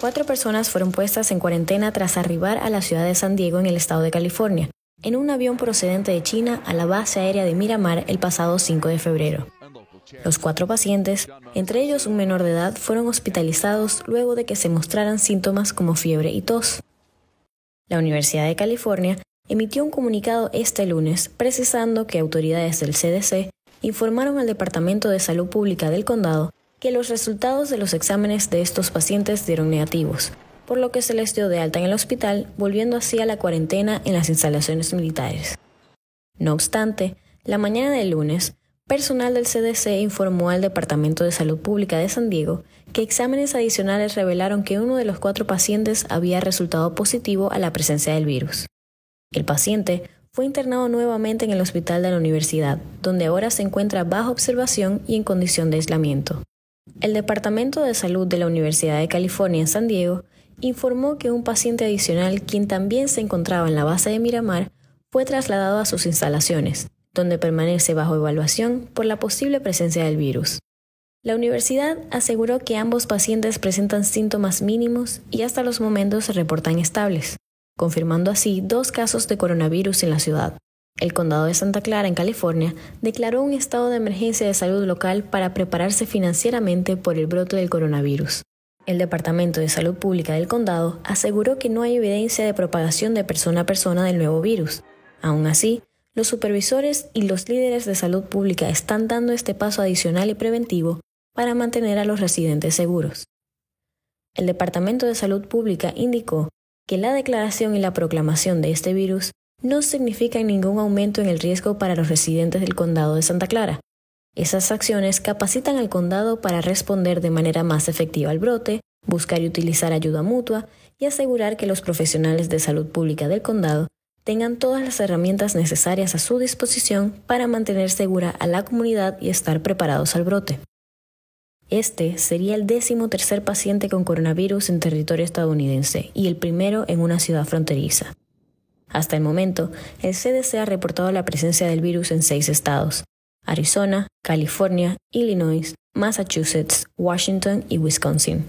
Cuatro personas fueron puestas en cuarentena tras arribar a la ciudad de San Diego en el estado de California, en un avión procedente de China a la base aérea de Miramar el pasado 5 de febrero. Los cuatro pacientes, entre ellos un menor de edad, fueron hospitalizados luego de que se mostraran síntomas como fiebre y tos. La Universidad de California emitió un comunicado este lunes precisando que autoridades del CDC informaron al Departamento de Salud Pública del condado que los resultados de los exámenes de estos pacientes dieron negativos, por lo que se les dio de alta en el hospital, volviendo así a la cuarentena en las instalaciones militares. No obstante, la mañana del lunes, personal del CDC informó al Departamento de Salud Pública de San Diego que exámenes adicionales revelaron que uno de los cuatro pacientes había resultado positivo a la presencia del virus. El paciente fue internado nuevamente en el hospital de la universidad, donde ahora se encuentra bajo observación y en condición de aislamiento. El Departamento de Salud de la Universidad de California en San Diego informó que un paciente adicional, quien también se encontraba en la base de Miramar, fue trasladado a sus instalaciones, donde permanece bajo evaluación por la posible presencia del virus. La universidad aseguró que ambos pacientes presentan síntomas mínimos y hasta los momentos se reportan estables, confirmando así dos casos de coronavirus en la ciudad. El condado de Santa Clara, en California, declaró un estado de emergencia de salud local para prepararse financieramente por el brote del coronavirus. El Departamento de Salud Pública del condado aseguró que no hay evidencia de propagación de persona a persona del nuevo virus. Aún así, los supervisores y los líderes de salud pública están dando este paso adicional y preventivo para mantener a los residentes seguros. El Departamento de Salud Pública indicó que la declaración y la proclamación de este virus no significan ningún aumento en el riesgo para los residentes del condado de Santa Clara. Esas acciones capacitan al condado para responder de manera más efectiva al brote, buscar y utilizar ayuda mutua y asegurar que los profesionales de salud pública del condado tengan todas las herramientas necesarias a su disposición para mantener segura a la comunidad y estar preparados al brote. Este sería el décimo tercer paciente con coronavirus en territorio estadounidense y el primero en una ciudad fronteriza. Hasta el momento, el CDC ha reportado la presencia del virus en seis estados, Arizona, California, Illinois, Massachusetts, Washington y Wisconsin.